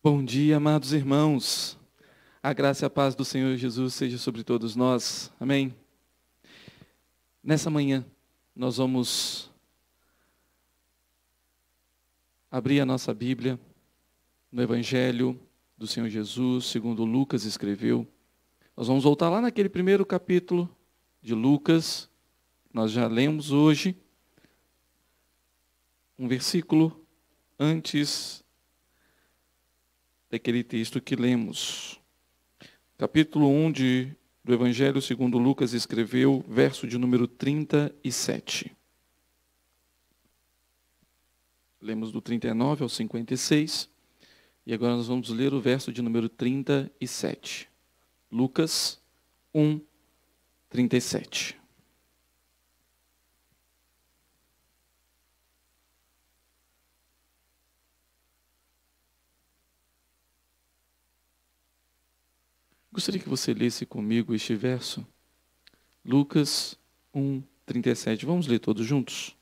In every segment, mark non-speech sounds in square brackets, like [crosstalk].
Bom dia, amados irmãos. A graça e a paz do Senhor Jesus seja sobre todos nós. Amém. Nessa manhã, nós vamos abrir a nossa Bíblia no Evangelho do Senhor Jesus, segundo Lucas escreveu. Nós vamos voltar lá naquele primeiro capítulo de Lucas, nós já lemos hoje, um versículo antes daquele texto que lemos. Capítulo 1 de, do Evangelho segundo Lucas escreveu, verso de número 37. Lemos do 39 ao 56 e agora nós vamos ler o verso de número 37. Lucas 1, 37. Gostaria que você lesse comigo este verso. Lucas 1, 37. Vamos ler todos juntos?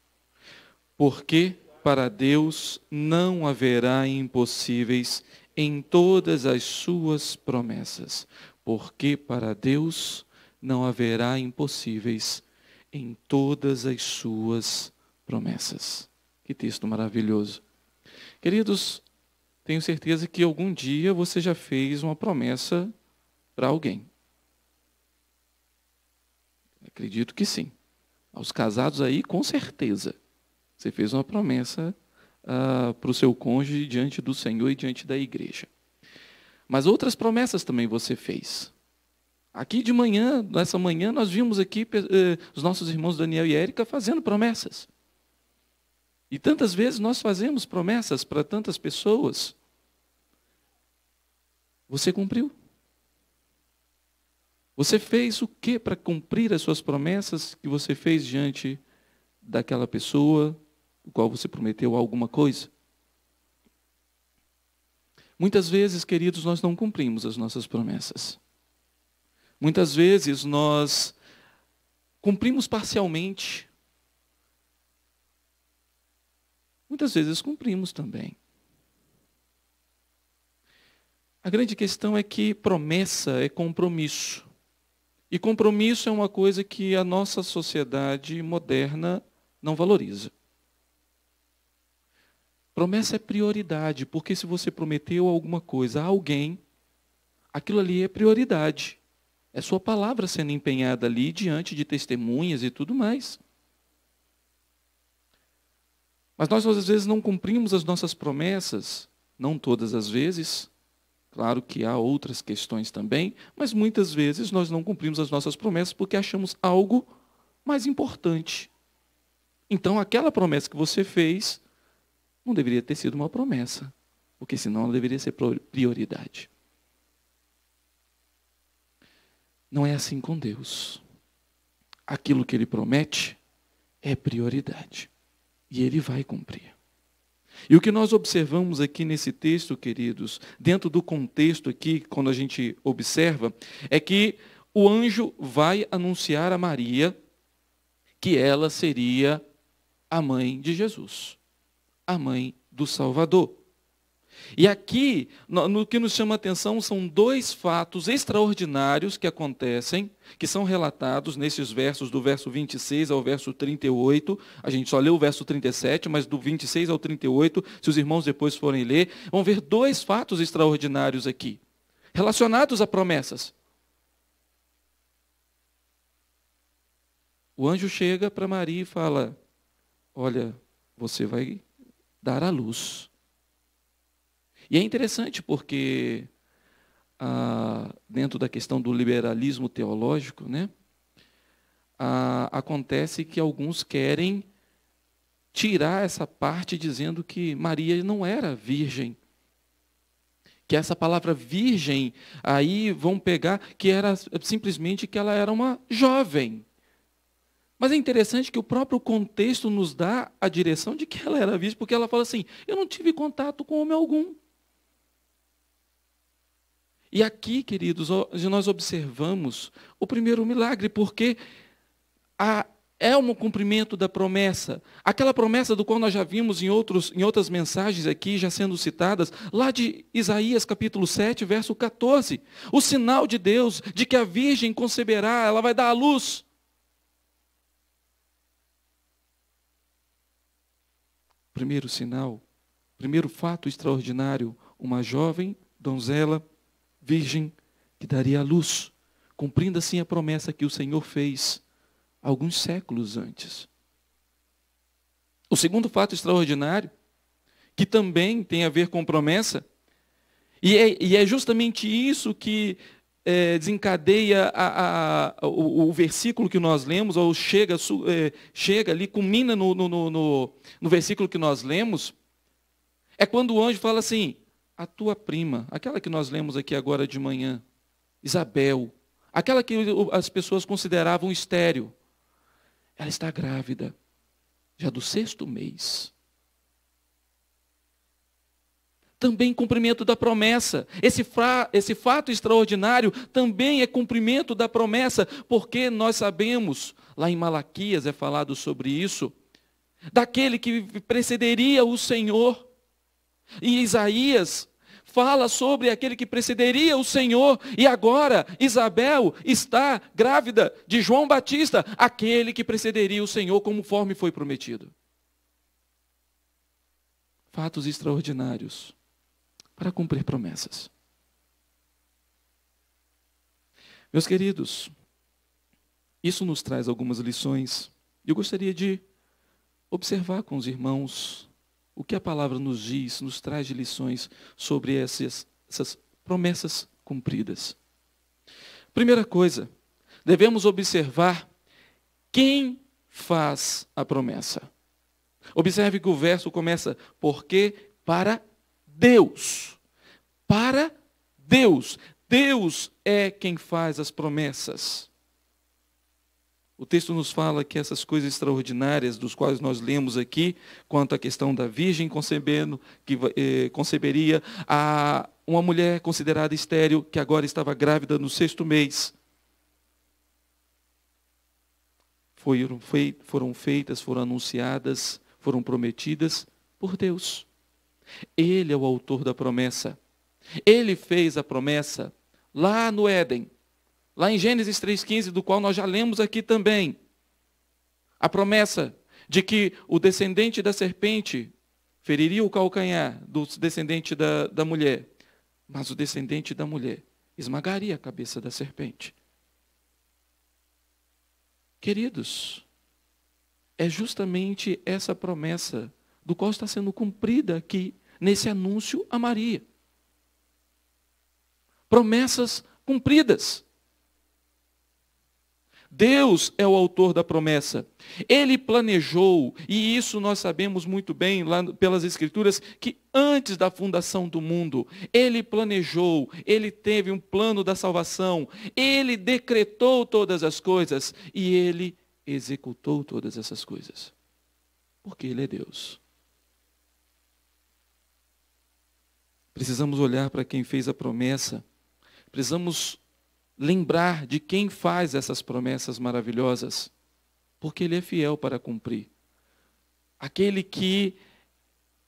Porque para Deus não haverá impossíveis em todas as suas promessas. Porque para Deus não haverá impossíveis em todas as suas promessas. Que texto maravilhoso. Queridos, tenho certeza que algum dia você já fez uma promessa para alguém. Acredito que sim. Aos casados aí, com certeza. Você fez uma promessa ah, para o seu cônjuge diante do Senhor e diante da igreja. Mas outras promessas também você fez. Aqui de manhã, nessa manhã, nós vimos aqui eh, os nossos irmãos Daniel e Érica fazendo promessas. E tantas vezes nós fazemos promessas para tantas pessoas. Você cumpriu? Você fez o que para cumprir as suas promessas que você fez diante daquela pessoa, o qual você prometeu alguma coisa? Muitas vezes, queridos, nós não cumprimos as nossas promessas. Muitas vezes nós cumprimos parcialmente. Muitas vezes cumprimos também. A grande questão é que promessa é compromisso. E compromisso é uma coisa que a nossa sociedade moderna não valoriza. Promessa é prioridade, porque se você prometeu alguma coisa a alguém, aquilo ali é prioridade. É sua palavra sendo empenhada ali diante de testemunhas e tudo mais. Mas nós às vezes não cumprimos as nossas promessas, não todas as vezes, Claro que há outras questões também, mas muitas vezes nós não cumprimos as nossas promessas porque achamos algo mais importante. Então, aquela promessa que você fez não deveria ter sido uma promessa, porque senão ela deveria ser prioridade. Não é assim com Deus. Aquilo que ele promete é prioridade. E ele vai cumprir. E o que nós observamos aqui nesse texto, queridos, dentro do contexto aqui, quando a gente observa, é que o anjo vai anunciar a Maria que ela seria a mãe de Jesus, a mãe do Salvador. E aqui, no, no que nos chama a atenção são dois fatos extraordinários que acontecem, que são relatados nesses versos, do verso 26 ao verso 38. A gente só leu o verso 37, mas do 26 ao 38, se os irmãos depois forem ler, vão ver dois fatos extraordinários aqui, relacionados a promessas. O anjo chega para Maria e fala: Olha, você vai dar à luz e é interessante porque, ah, dentro da questão do liberalismo teológico, né, ah, acontece que alguns querem tirar essa parte dizendo que Maria não era virgem. Que essa palavra virgem, aí vão pegar que era simplesmente que ela era uma jovem. Mas é interessante que o próprio contexto nos dá a direção de que ela era virgem, porque ela fala assim: eu não tive contato com homem algum. E aqui, queridos, nós observamos o primeiro milagre, porque a, é um cumprimento da promessa. Aquela promessa do qual nós já vimos em, outros, em outras mensagens aqui, já sendo citadas, lá de Isaías capítulo 7, verso 14. O sinal de Deus de que a virgem conceberá, ela vai dar à luz. Primeiro sinal, primeiro fato extraordinário, uma jovem donzela virgem que daria a luz, cumprindo assim a promessa que o Senhor fez alguns séculos antes. O segundo fato extraordinário, que também tem a ver com promessa, e é, e é justamente isso que é, desencadeia a, a, a, o, o, versículo que nós lemos, ou chega, su, é, chega ali, culmina no no, no, no, no versículo que nós lemos, é quando o anjo fala assim: a tua prima, aquela que nós lemos aqui agora de manhã, Isabel, aquela que as pessoas consideravam estéreo, ela está grávida, já do sexto mês. Também cumprimento da promessa. Esse, fra, esse fato extraordinário também é cumprimento da promessa, porque nós sabemos, lá em Malaquias é falado sobre isso, daquele que precederia o Senhor, e Isaías fala sobre aquele que precederia o Senhor, e agora Isabel está grávida de João Batista, aquele que precederia o Senhor conforme foi prometido. Fatos extraordinários para cumprir promessas. Meus queridos, isso nos traz algumas lições. Eu gostaria de observar com os irmãos o que a palavra nos diz, nos traz de lições sobre essas, essas promessas cumpridas. Primeira coisa, devemos observar quem faz a promessa. Observe que o verso começa, porque para Deus. Para Deus. Deus é quem faz as promessas. O texto nos fala que essas coisas extraordinárias dos quais nós lemos aqui, quanto à questão da virgem concebendo, que eh, conceberia, a uma mulher considerada estéril, que agora estava grávida no sexto mês. Foram, fei foram feitas, foram anunciadas, foram prometidas por Deus. Ele é o autor da promessa. Ele fez a promessa lá no Éden Lá em Gênesis 3,15, do qual nós já lemos aqui também, a promessa de que o descendente da serpente feriria o calcanhar do descendente da, da mulher, mas o descendente da mulher esmagaria a cabeça da serpente. Queridos, é justamente essa promessa do qual está sendo cumprida aqui nesse anúncio a Maria. Promessas cumpridas. Deus é o autor da promessa. Ele planejou, e isso nós sabemos muito bem lá pelas Escrituras, que antes da fundação do mundo, ele planejou, ele teve um plano da salvação, ele decretou todas as coisas e ele executou todas essas coisas. Porque ele é Deus. Precisamos olhar para quem fez a promessa, precisamos lembrar de quem faz essas promessas maravilhosas, porque Ele é fiel para cumprir. Aquele que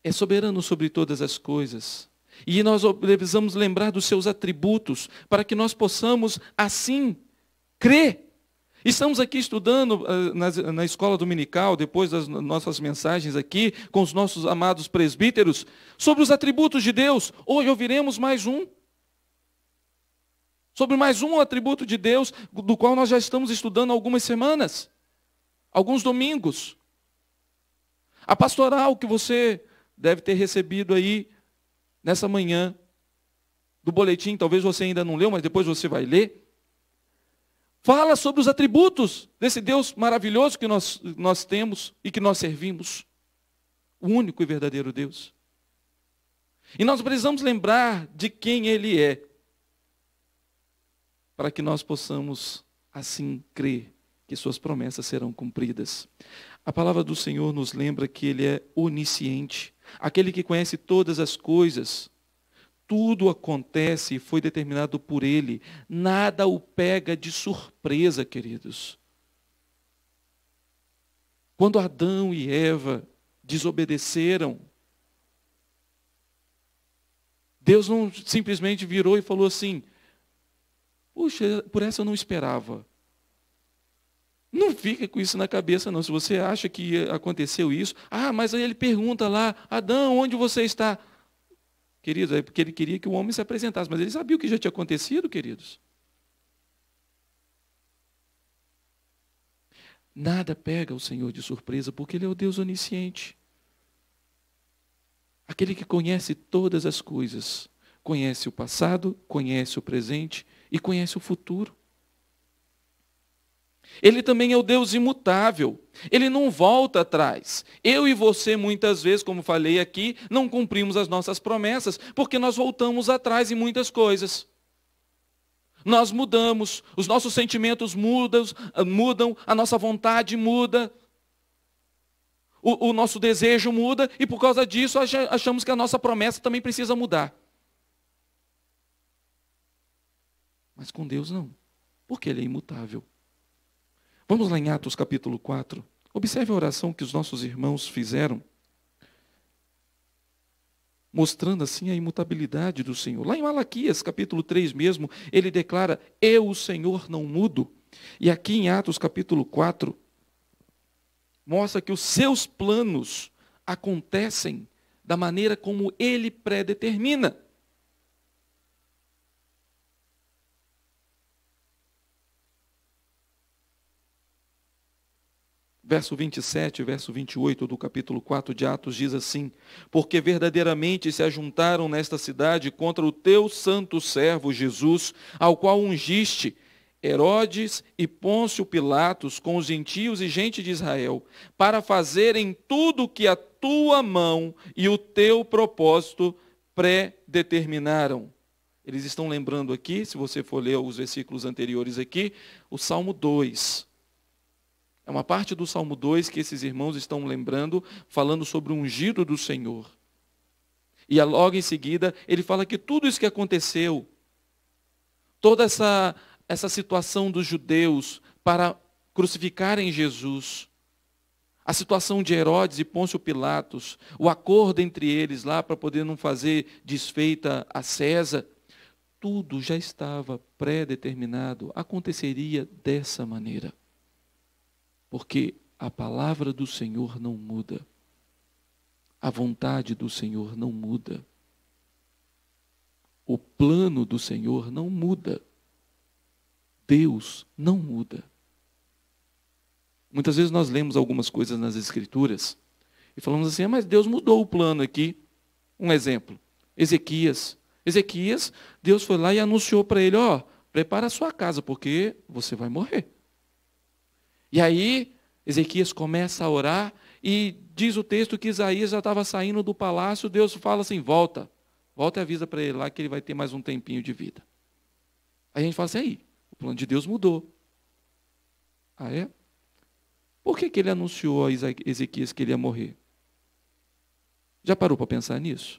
é soberano sobre todas as coisas. E nós precisamos lembrar dos seus atributos, para que nós possamos, assim, crer. Estamos aqui estudando ah, na, na escola dominical, depois das nossas mensagens aqui, com os nossos amados presbíteros, sobre os atributos de Deus. Hoje ouviremos mais um sobre mais um atributo de Deus, do qual nós já estamos estudando algumas semanas, alguns domingos. A pastoral que você deve ter recebido aí nessa manhã do boletim, talvez você ainda não leu, mas depois você vai ler. Fala sobre os atributos desse Deus maravilhoso que nós, nós temos e que nós servimos. O único e verdadeiro Deus. E nós precisamos lembrar de quem Ele é para que nós possamos assim crer que suas promessas serão cumpridas. A palavra do Senhor nos lembra que ele é onisciente, aquele que conhece todas as coisas. Tudo acontece e foi determinado por ele. Nada o pega de surpresa, queridos. Quando Adão e Eva desobedeceram, Deus não simplesmente virou e falou assim: Puxa, por essa eu não esperava. Não fica com isso na cabeça, não. Se você acha que aconteceu isso, ah, mas aí ele pergunta lá, Adão, onde você está? queridos, é porque ele queria que o homem se apresentasse, mas ele sabia o que já tinha acontecido, queridos. Nada pega o Senhor de surpresa, porque Ele é o Deus onisciente. Aquele que conhece todas as coisas, conhece o passado, conhece o presente e conhece o futuro. Ele também é o Deus imutável. Ele não volta atrás. Eu e você, muitas vezes, como falei aqui, não cumprimos as nossas promessas porque nós voltamos atrás em muitas coisas. Nós mudamos, os nossos sentimentos mudam, mudam a nossa vontade muda, o, o nosso desejo muda, e por causa disso achamos que a nossa promessa também precisa mudar. Mas com Deus não, porque Ele é imutável. Vamos lá em Atos capítulo 4. Observe a oração que os nossos irmãos fizeram, mostrando assim a imutabilidade do Senhor. Lá em Malaquias capítulo 3 mesmo, ele declara: Eu, o Senhor, não mudo. E aqui em Atos capítulo 4, mostra que os seus planos acontecem da maneira como ele predetermina. verso 27, verso 28 do capítulo 4 de Atos diz assim: Porque verdadeiramente se ajuntaram nesta cidade contra o teu santo servo Jesus, ao qual ungiste Herodes e Pôncio Pilatos com os gentios e gente de Israel, para fazerem tudo o que a tua mão e o teu propósito predeterminaram. Eles estão lembrando aqui, se você for ler os versículos anteriores aqui, o Salmo 2, é uma parte do Salmo 2 que esses irmãos estão lembrando, falando sobre o ungido do Senhor. E logo em seguida, ele fala que tudo isso que aconteceu, toda essa, essa situação dos judeus para crucificarem Jesus, a situação de Herodes e Pôncio Pilatos, o acordo entre eles lá para poder não fazer desfeita a César, tudo já estava pré-determinado, aconteceria dessa maneira porque a palavra do Senhor não muda, a vontade do Senhor não muda, o plano do Senhor não muda, Deus não muda. Muitas vezes nós lemos algumas coisas nas Escrituras e falamos assim, ah, mas Deus mudou o plano aqui. Um exemplo, Ezequias. Ezequias, Deus foi lá e anunciou para ele, ó, oh, prepara a sua casa, porque você vai morrer. E aí, Ezequias começa a orar e diz o texto que Isaías já estava saindo do palácio. Deus fala assim: volta, volta e avisa para ele lá que ele vai ter mais um tempinho de vida. Aí a gente fala assim: aí, o plano de Deus mudou. Ah, é? Por que, que ele anunciou a Ezequias que ele ia morrer? Já parou para pensar nisso?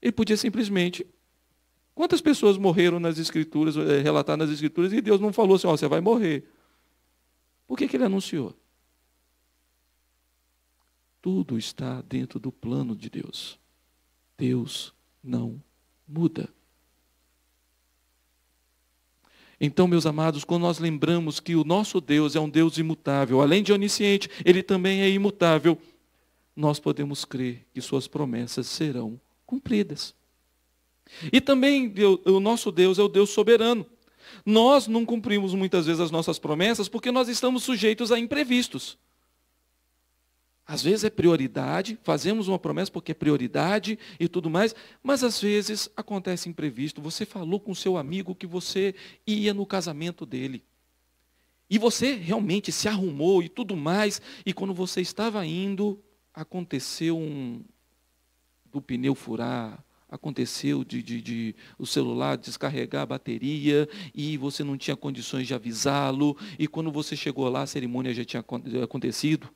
Ele podia simplesmente. Quantas pessoas morreram nas escrituras, eh, relatadas nas escrituras, e Deus não falou assim: ó, oh, você vai morrer. Por que, é que ele anunciou? Tudo está dentro do plano de Deus. Deus não muda. Então, meus amados, quando nós lembramos que o nosso Deus é um Deus imutável, além de onisciente, ele também é imutável, nós podemos crer que suas promessas serão cumpridas. E também o nosso Deus é o Deus soberano. Nós não cumprimos muitas vezes as nossas promessas porque nós estamos sujeitos a imprevistos. Às vezes é prioridade, fazemos uma promessa porque é prioridade e tudo mais, mas às vezes acontece imprevisto. Você falou com seu amigo que você ia no casamento dele. E você realmente se arrumou e tudo mais, e quando você estava indo, aconteceu um do pneu furar, Aconteceu de, de, de, o celular descarregar a bateria e você não tinha condições de avisá-lo, e quando você chegou lá, a cerimônia já tinha acontecido.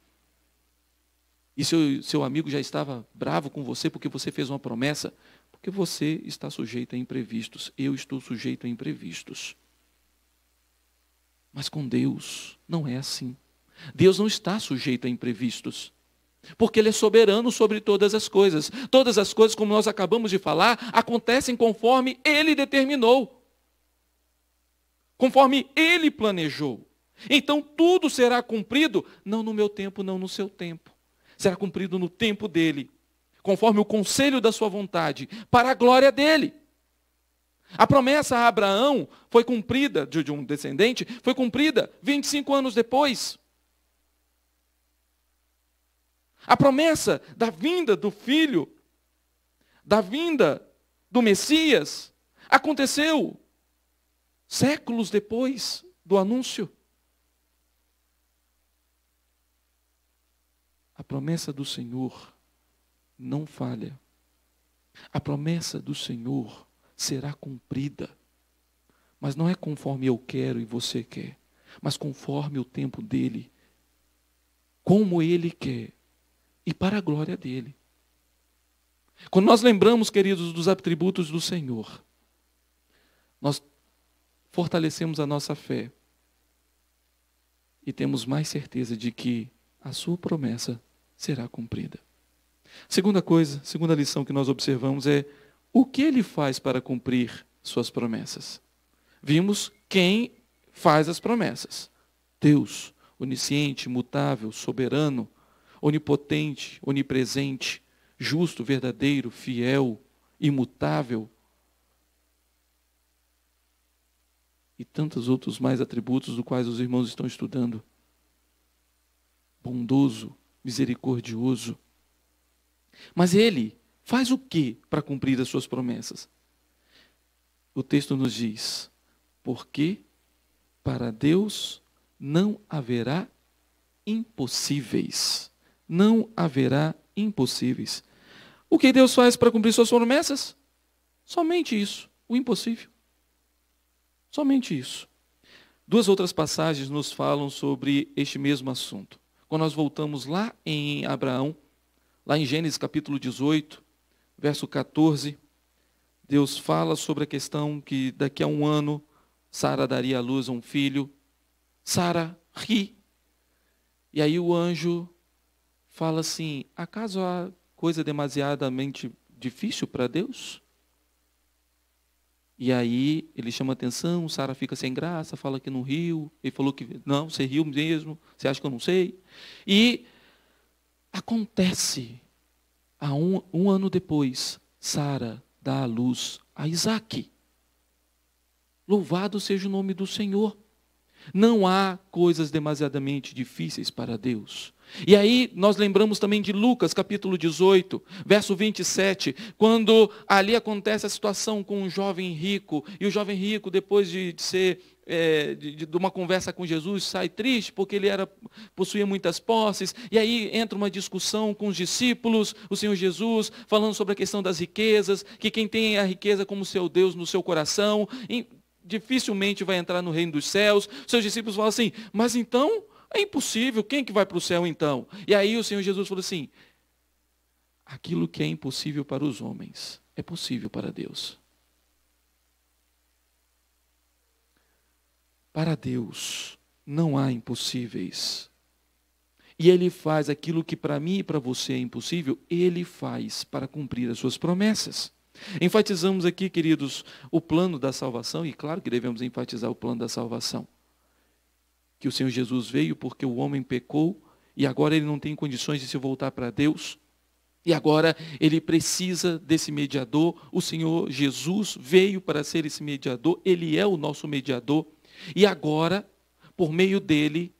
E seu, seu amigo já estava bravo com você porque você fez uma promessa, porque você está sujeito a imprevistos. Eu estou sujeito a imprevistos. Mas com Deus não é assim. Deus não está sujeito a imprevistos. Porque Ele é soberano sobre todas as coisas. Todas as coisas, como nós acabamos de falar, acontecem conforme Ele determinou, conforme Ele planejou. Então tudo será cumprido, não no meu tempo, não no seu tempo. Será cumprido no tempo dele, conforme o conselho da sua vontade, para a glória dele. A promessa a Abraão foi cumprida, de um descendente, foi cumprida 25 anos depois. A promessa da vinda do Filho, da vinda do Messias, aconteceu séculos depois do anúncio. A promessa do Senhor não falha. A promessa do Senhor será cumprida. Mas não é conforme eu quero e você quer, mas conforme o tempo dele, como ele quer e para a glória dele. Quando nós lembramos, queridos, dos atributos do Senhor, nós fortalecemos a nossa fé e temos mais certeza de que a sua promessa será cumprida. Segunda coisa, segunda lição que nós observamos é o que ele faz para cumprir suas promessas. Vimos quem faz as promessas: Deus, onisciente, mutável, soberano, onipotente, onipresente, justo, verdadeiro, fiel, imutável. E tantos outros mais atributos dos quais os irmãos estão estudando. Bondoso, misericordioso. Mas ele faz o que para cumprir as suas promessas? O texto nos diz: porque para Deus não haverá impossíveis não haverá impossíveis. O que Deus faz para cumprir suas promessas? Somente isso, o impossível. Somente isso. Duas outras passagens nos falam sobre este mesmo assunto. Quando nós voltamos lá em Abraão, lá em Gênesis capítulo 18, verso 14, Deus fala sobre a questão que daqui a um ano Sara daria à luz a um filho. Sara ri. E aí o anjo fala assim: acaso há coisa demasiadamente difícil para Deus? E aí ele chama atenção, Sara fica sem graça, fala que não riu, ele falou que não, você riu mesmo, você acha que eu não sei? E acontece, há um, um ano depois, Sara dá à luz a Isaac. Louvado seja o nome do Senhor. Não há coisas demasiadamente difíceis para Deus. E aí nós lembramos também de Lucas capítulo 18, verso 27, quando ali acontece a situação com um jovem rico, e o jovem rico, depois de, ser é, de, de, uma conversa com Jesus, sai triste porque ele era possuía muitas posses, e aí entra uma discussão com os discípulos, o Senhor Jesus falando sobre a questão das riquezas, que quem tem a riqueza como seu Deus no seu coração, dificilmente vai entrar no reino dos céus. Seus discípulos falam assim, mas então é impossível, quem é que vai para o céu então? E aí o Senhor Jesus falou assim, aquilo que é impossível para os homens é possível para Deus. Para Deus não há impossíveis. E Ele faz aquilo que para mim e para você é impossível, Ele faz para cumprir as suas promessas. Enfatizamos aqui, queridos, o plano da salvação, e claro que devemos enfatizar o plano da salvação. Que o Senhor Jesus veio porque o homem pecou e agora ele não tem condições de se voltar para Deus. E agora ele precisa desse mediador. O Senhor Jesus veio para ser esse mediador, ele é o nosso mediador. E agora, por meio dele,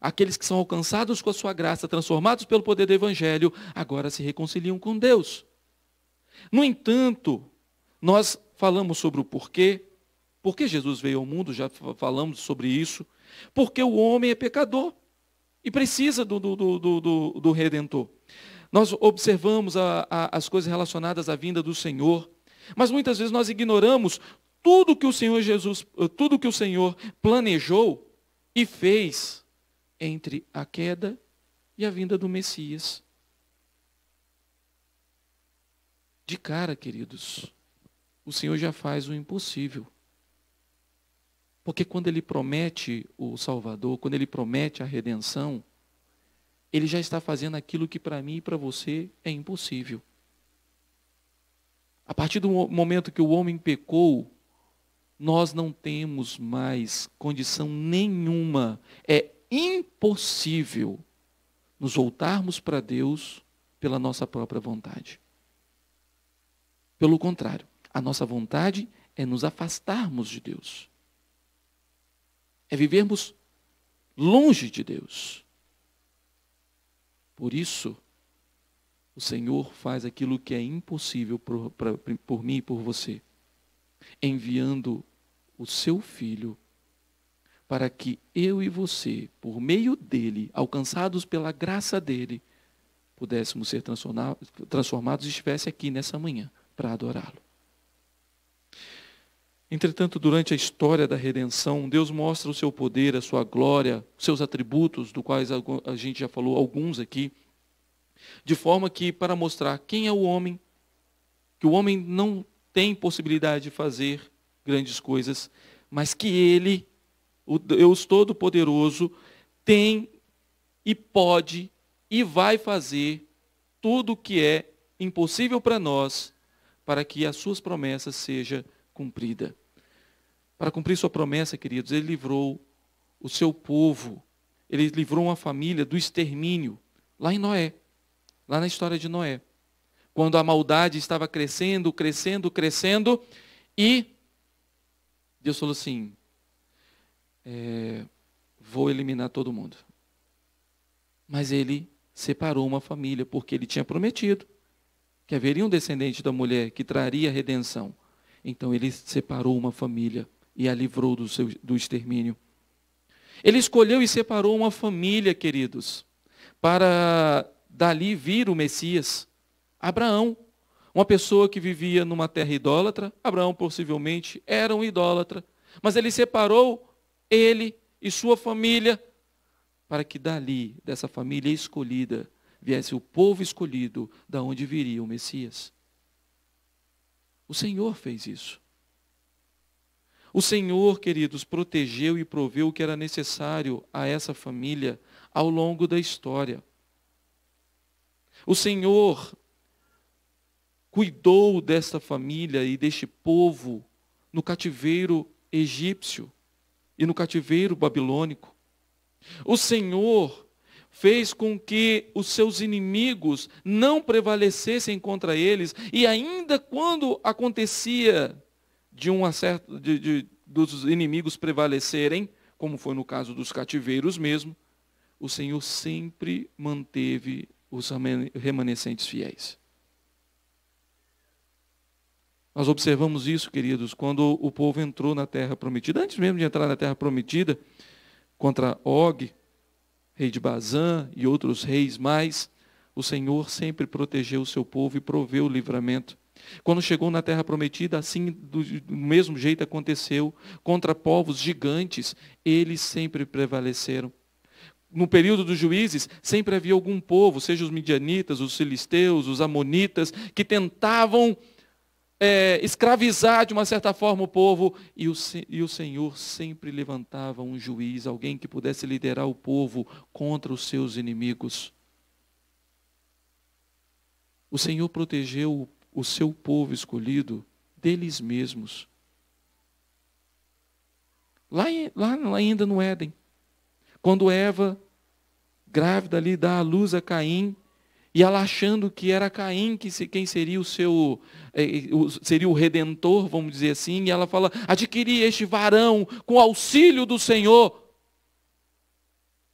aqueles que são alcançados com a sua graça, transformados pelo poder do evangelho, agora se reconciliam com Deus. No entanto, nós falamos sobre o porquê, Porque Jesus veio ao mundo, já falamos sobre isso, porque o homem é pecador e precisa do, do, do, do, do Redentor. Nós observamos a, a, as coisas relacionadas à vinda do Senhor, mas muitas vezes nós ignoramos tudo que o Senhor Jesus, eh, tudo que o Senhor planejou e fez entre a queda e a vinda do Messias. De cara, queridos, o Senhor já faz o impossível. Porque quando ele promete o Salvador, quando ele promete a redenção, ele já está fazendo aquilo que para mim e para você é impossível. A partir do momento que o homem pecou, nós não temos mais condição nenhuma, é impossível nos voltarmos para Deus pela nossa própria vontade. Pelo contrário, a nossa vontade é nos afastarmos de Deus. É vivermos longe de Deus. Por isso, o Senhor faz aquilo que é impossível por, por mim e por você, enviando o seu Filho para que eu e você, por meio dele, alcançados pela graça dele, pudéssemos ser transformados e estivesse aqui nessa manhã para adorá-lo. Entretanto, durante a história da redenção, Deus mostra o seu poder, a sua glória, os seus atributos, do quais a gente já falou alguns aqui, de forma que para mostrar quem é o homem, que o homem não tem possibilidade de fazer grandes coisas, mas que ele, o Deus Todo-Poderoso, tem e pode e vai fazer tudo o que é impossível para nós para que as suas promessas seja cumprida. Para cumprir sua promessa, queridos, ele livrou o seu povo, ele livrou uma família do extermínio, lá em Noé, lá na história de Noé. Quando a maldade estava crescendo, crescendo, crescendo, e Deus falou assim: é, vou eliminar todo mundo. Mas ele separou uma família, porque ele tinha prometido que haveria um descendente da mulher que traria redenção. Então ele separou uma família e a livrou do, seu, do extermínio. Ele escolheu e separou uma família, queridos, para dali vir o Messias. Abraão, uma pessoa que vivia numa terra idólatra, Abraão possivelmente era um idólatra, mas ele separou ele e sua família para que dali, dessa família escolhida, viesse o povo escolhido, da onde viria o Messias. O Senhor fez isso. O Senhor, queridos, protegeu e proveu o que era necessário a essa família ao longo da história. O Senhor cuidou desta família e deste povo no cativeiro egípcio e no cativeiro babilônico. O Senhor fez com que os seus inimigos não prevalecessem contra eles, e ainda quando acontecia de um acerto de, de, dos inimigos prevalecerem, como foi no caso dos cativeiros mesmo, o Senhor sempre manteve os remanescentes fiéis. Nós observamos isso, queridos, quando o povo entrou na terra prometida, antes mesmo de entrar na terra prometida, contra Og, rei de Bazã e outros reis mais, o Senhor sempre protegeu o seu povo e proveu o livramento. Quando chegou na terra prometida, assim do, mesmo jeito aconteceu, contra povos gigantes, eles sempre prevaleceram no período dos juízes, sempre havia algum povo, seja os midianitas, os filisteus, os amonitas, que tentavam é, escravizar de uma certa forma o povo, e o, e o Senhor sempre levantava um juiz, alguém que pudesse liderar o povo contra os seus inimigos. O Senhor protegeu o seu povo escolhido deles mesmos. Lá, lá ainda no Éden, quando Eva, grávida ali, dá à luz a Caim, e ela achando que era Caim que se, quem seria o seu eh, eh, seria o redentor, vamos dizer assim, e ela fala: adquiri este varão com auxílio do Senhor.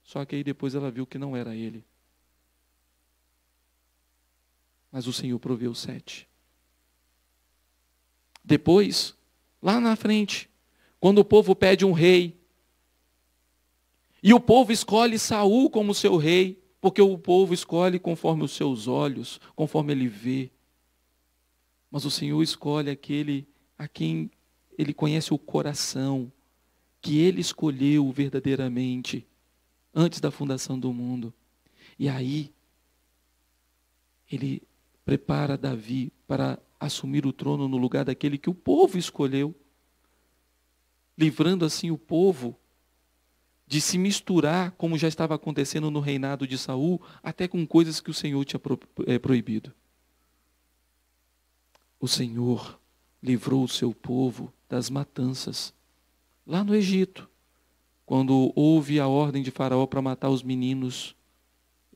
Só que aí depois ela viu que não era ele. Mas o Senhor proveu sete. Depois, lá na frente, quando o povo pede um rei, e o povo escolhe Saul como seu rei, porque o povo escolhe conforme os seus olhos, conforme ele vê. Mas o Senhor escolhe aquele a quem ele conhece o coração, que ele escolheu verdadeiramente antes da fundação do mundo. E aí, ele prepara Davi para assumir o trono no lugar daquele que o povo escolheu, livrando assim o povo de se misturar, como já estava acontecendo no reinado de Saul, até com coisas que o Senhor tinha eh, proibido. O Senhor livrou o seu povo das matanças. Lá no Egito, quando houve a ordem de Faraó para matar os meninos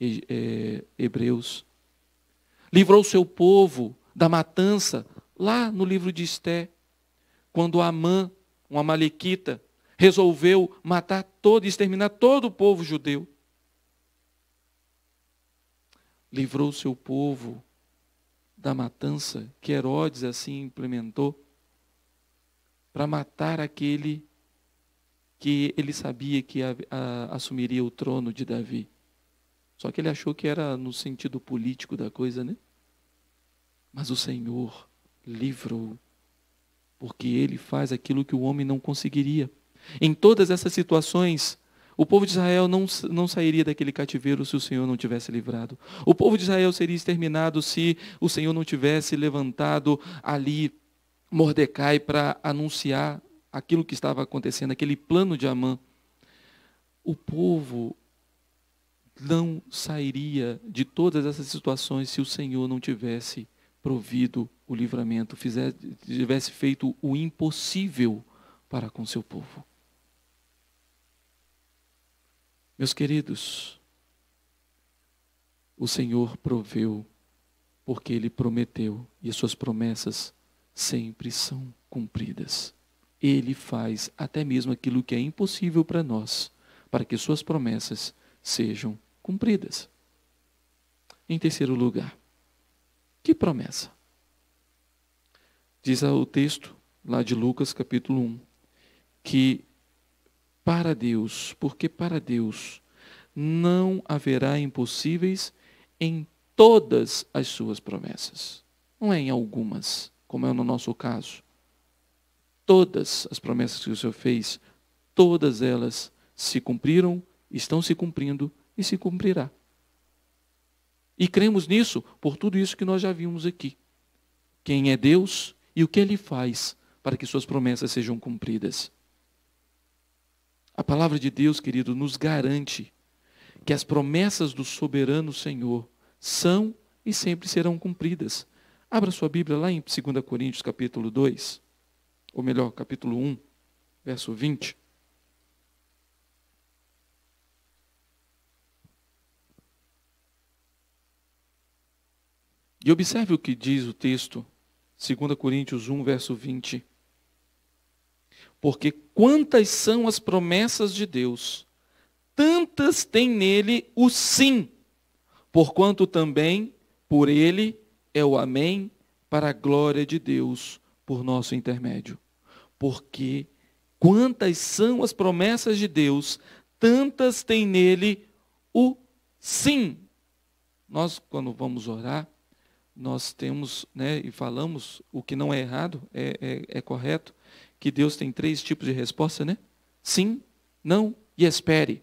eh, hebreus, livrou o seu povo da matança lá no livro de Esté, quando Amã, um amalequita, resolveu matar todo e exterminar todo o povo judeu. Livrou seu povo da matança que Herodes assim implementou para matar aquele que ele sabia que a, a, assumiria o trono de Davi. Só que ele achou que era no sentido político da coisa, né? Mas o Senhor livrou, porque ele faz aquilo que o homem não conseguiria. Em todas essas situações, o povo de Israel não, não sairia daquele cativeiro se o Senhor não tivesse livrado. O povo de Israel seria exterminado se o Senhor não tivesse levantado ali Mordecai para anunciar aquilo que estava acontecendo, aquele plano de Amã. O povo não sairia de todas essas situações se o Senhor não tivesse provido o livramento, fizesse, tivesse feito o impossível para com seu povo. Meus queridos, o Senhor proveu porque ele prometeu e as suas promessas sempre são cumpridas. Ele faz até mesmo aquilo que é impossível para nós, para que suas promessas sejam cumpridas. Em terceiro lugar, que promessa? Diz o texto lá de Lucas capítulo 1 que para Deus, porque para Deus não haverá impossíveis em todas as suas promessas. Não é em algumas, como é no nosso caso. Todas as promessas que o Senhor fez, todas elas se cumpriram, estão se cumprindo e se cumprirá. E cremos nisso por tudo isso que nós já vimos aqui. Quem é Deus e o que ele faz para que suas promessas sejam cumpridas. A palavra de Deus, querido, nos garante que as promessas do soberano Senhor são e sempre serão cumpridas. Abra sua Bíblia lá em 2 Coríntios capítulo 2, ou melhor, capítulo 1, verso 20. E observe o que diz o texto, 2 Coríntios 1, verso 20. Porque quantas são as promessas de Deus, tantas tem nele o sim, porquanto também por ele é o amém para a glória de Deus por nosso intermédio. Porque quantas são as promessas de Deus, tantas tem nele o sim. Nós, quando vamos orar, nós temos né, e falamos o que não é errado, é, é, é correto, que Deus tem três tipos de resposta, né? Sim, não e espere.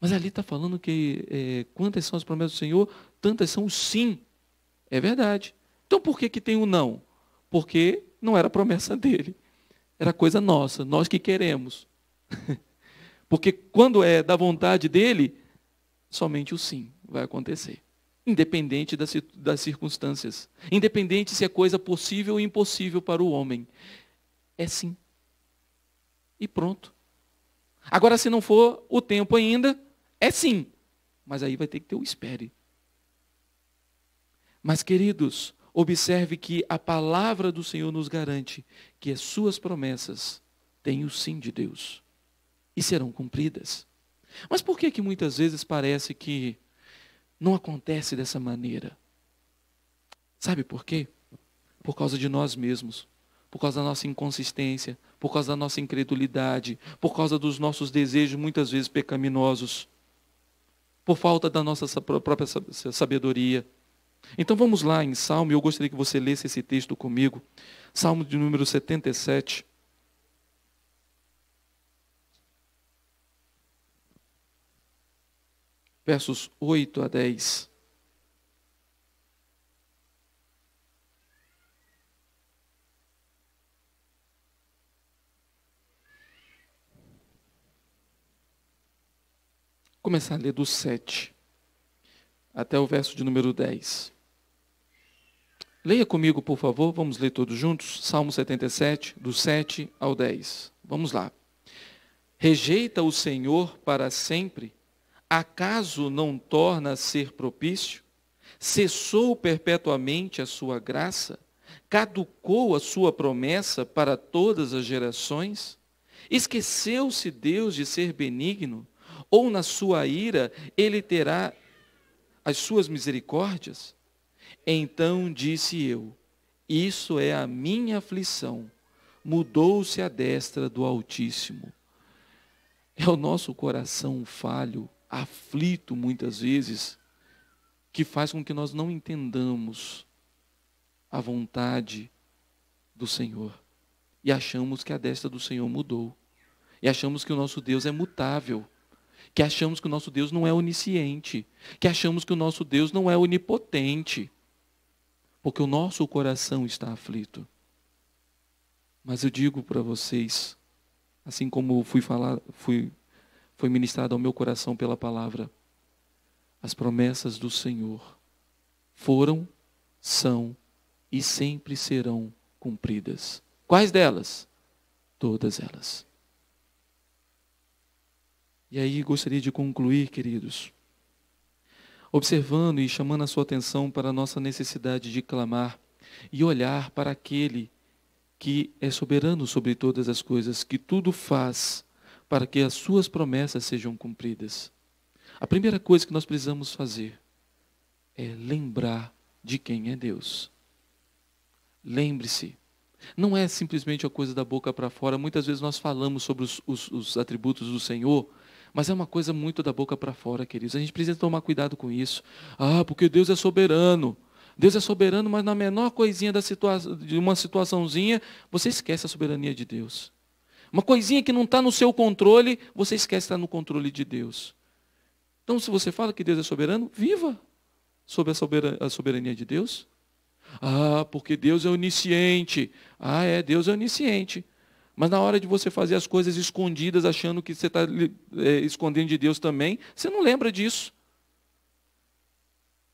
Mas ali está falando que é, quantas são as promessas do Senhor, tantas são o sim. É verdade. Então por que, que tem o não? Porque não era promessa dele. Era coisa nossa, nós que queremos. [laughs] Porque quando é da vontade dele, somente o sim vai acontecer independente das, das circunstâncias, independente se é coisa possível ou impossível para o homem. É sim. E pronto. Agora, se não for o tempo ainda, é sim. Mas aí vai ter que ter o espere. Mas, queridos, observe que a palavra do Senhor nos garante que as suas promessas têm o sim de Deus e serão cumpridas. Mas por que que muitas vezes parece que não acontece dessa maneira. Sabe por quê? Por causa de nós mesmos, por causa da nossa inconsistência, por causa da nossa incredulidade, por causa dos nossos desejos muitas vezes pecaminosos, por falta da nossa própria sabedoria. Então vamos lá em Salmo, eu gostaria que você lesse esse texto comigo. Salmo de número 77, versos 8 a 10. começar a ler do 7 até o verso de número 10. Leia comigo, por favor, vamos ler todos juntos, Salmo 77, do 7 ao 10. Vamos lá. Rejeita o Senhor para sempre acaso não torna a ser propício? Cessou perpetuamente a sua graça? Caducou a sua promessa para todas as gerações? Esqueceu-se Deus de ser benigno? Ou na sua ira ele terá as suas misericórdias? Então disse eu: Isso é a minha aflição. Mudou-se a destra do Altíssimo. É o nosso coração falho aflito muitas vezes, que faz com que nós não entendamos a vontade do Senhor. E achamos que a destra do Senhor mudou. E achamos que o nosso Deus é mutável. Que achamos que o nosso Deus não é onisciente. Que achamos que o nosso Deus não é onipotente. Porque o nosso coração está aflito. Mas eu digo para vocês, assim como fui falar, fui foi ministrada ao meu coração pela palavra. As promessas do Senhor foram, são e sempre serão cumpridas. Quais delas? Todas elas. E aí gostaria de concluir, queridos, observando e chamando a sua atenção para a nossa necessidade de clamar e olhar para aquele que é soberano sobre todas as coisas, que tudo faz para que as suas promessas sejam cumpridas. A primeira coisa que nós precisamos fazer é lembrar de quem é Deus. Lembre-se, não é simplesmente a coisa da boca para fora. Muitas vezes nós falamos sobre os, os, os, atributos do Senhor, mas é uma coisa muito da boca para fora, queridos. A gente precisa tomar cuidado com isso. Ah, porque Deus é soberano. Deus é soberano, mas na menor coisinha da situa de uma situaçãozinha, você esquece a soberania de Deus. Uma coisinha que não está no seu controle, você esquece estar tá no controle de Deus. Então, se você fala que Deus é soberano, viva sob a soberania de Deus. Ah, porque Deus é onisciente. Ah, é, Deus é onisciente. Mas na hora de você fazer as coisas escondidas, achando que você está é, escondendo de Deus também, você não lembra disso.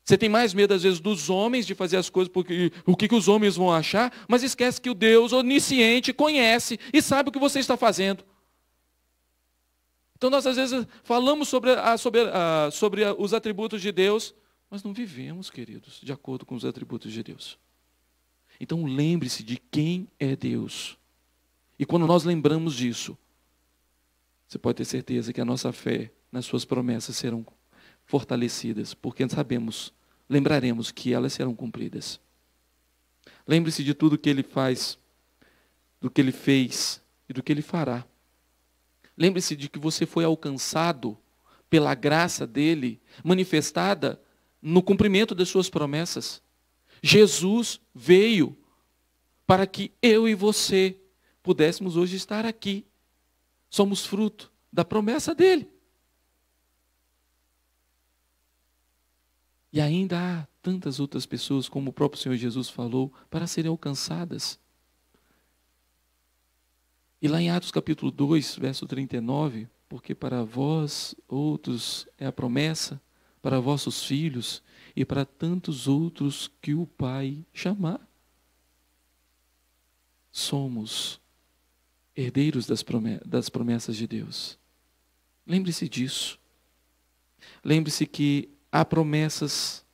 Você tem mais medo, às vezes, dos homens de fazer as coisas, porque o que, que os homens vão achar, mas esquece que o Deus onisciente conhece e sabe o que você está fazendo. Então, nós, às vezes, falamos sobre, a, sobre, a, sobre a, os atributos de Deus, mas não vivemos, queridos, de acordo com os atributos de Deus. Então, lembre-se de quem é Deus. E quando nós lembramos disso, você pode ter certeza que a nossa fé nas suas promessas serão fortalecidas, porque sabemos, lembraremos que elas serão cumpridas. Lembre-se de tudo que ele faz, do que ele fez e do que ele fará. Lembre-se de que você foi alcançado pela graça dele, manifestada no cumprimento das suas promessas. Jesus veio para que eu e você pudéssemos hoje estar aqui. Somos fruto da promessa dele. E ainda há tantas outras pessoas, como o próprio Senhor Jesus falou, para serem alcançadas. E lá em Atos capítulo 2, verso 39, porque para vós outros é a promessa, para vossos filhos e para tantos outros que o Pai chamar. Somos herdeiros das promessas de Deus. Lembre-se disso. Lembre-se que há promessas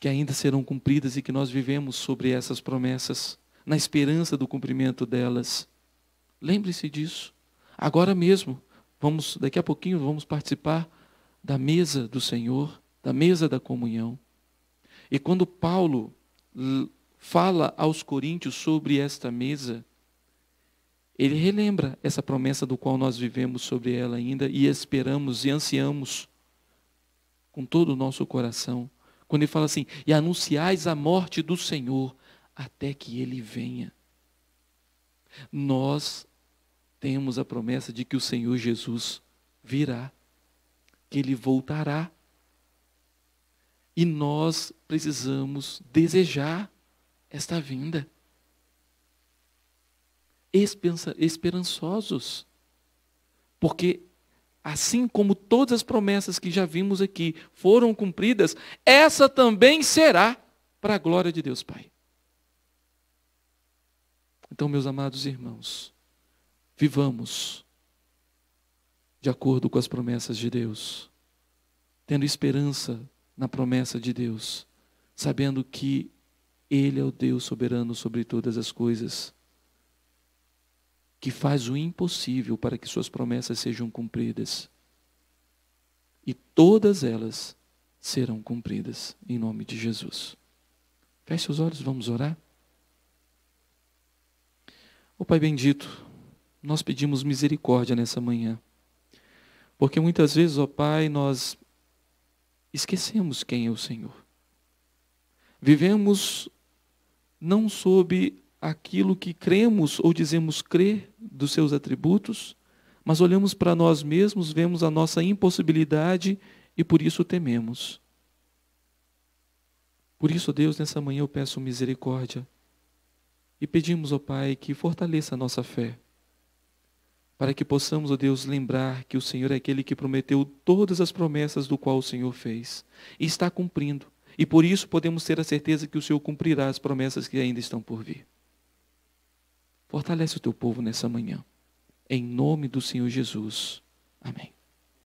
que ainda serão cumpridas e que nós vivemos sobre essas promessas, na esperança do cumprimento delas. Lembre-se disso. Agora mesmo, vamos daqui a pouquinho vamos participar da mesa do Senhor, da mesa da comunhão. E quando Paulo fala aos coríntios sobre esta mesa, ele relembra essa promessa do qual nós vivemos sobre ela ainda e esperamos e ansiamos com todo o nosso coração. Quando ele fala assim: e anunciais a morte do Senhor até que ele venha. Nós temos a promessa de que o Senhor Jesus virá, que ele voltará. E nós precisamos desejar esta vinda. Esperançosos, porque assim como todas as promessas que já vimos aqui foram cumpridas, essa também será para a glória de Deus Pai. Então, meus amados irmãos, vivamos de acordo com as promessas de Deus, tendo esperança na promessa de Deus, sabendo que Ele é o Deus soberano sobre todas as coisas que faz o impossível para que suas promessas sejam cumpridas. E todas elas serão cumpridas em nome de Jesus. Feche os olhos, vamos orar. Ó oh, Pai bendito, nós pedimos misericórdia nessa manhã. Porque muitas vezes, ó oh, Pai, nós esquecemos quem é o Senhor. Vivemos não sob aquilo que cremos ou dizemos crer dos seus atributos, mas olhamos para nós mesmos, vemos a nossa impossibilidade e por isso tememos. Por isso, Deus, nessa manhã eu peço misericórdia e pedimos ao Pai que fortaleça a nossa fé, para que possamos, ó Deus, lembrar que o Senhor é aquele que prometeu todas as promessas do qual o Senhor fez e está cumprindo. E por isso podemos ter a certeza que o Senhor cumprirá as promessas que ainda estão por vir. Fortalece o teu povo nessa manhã. Em nome do Senhor Jesus. Amém.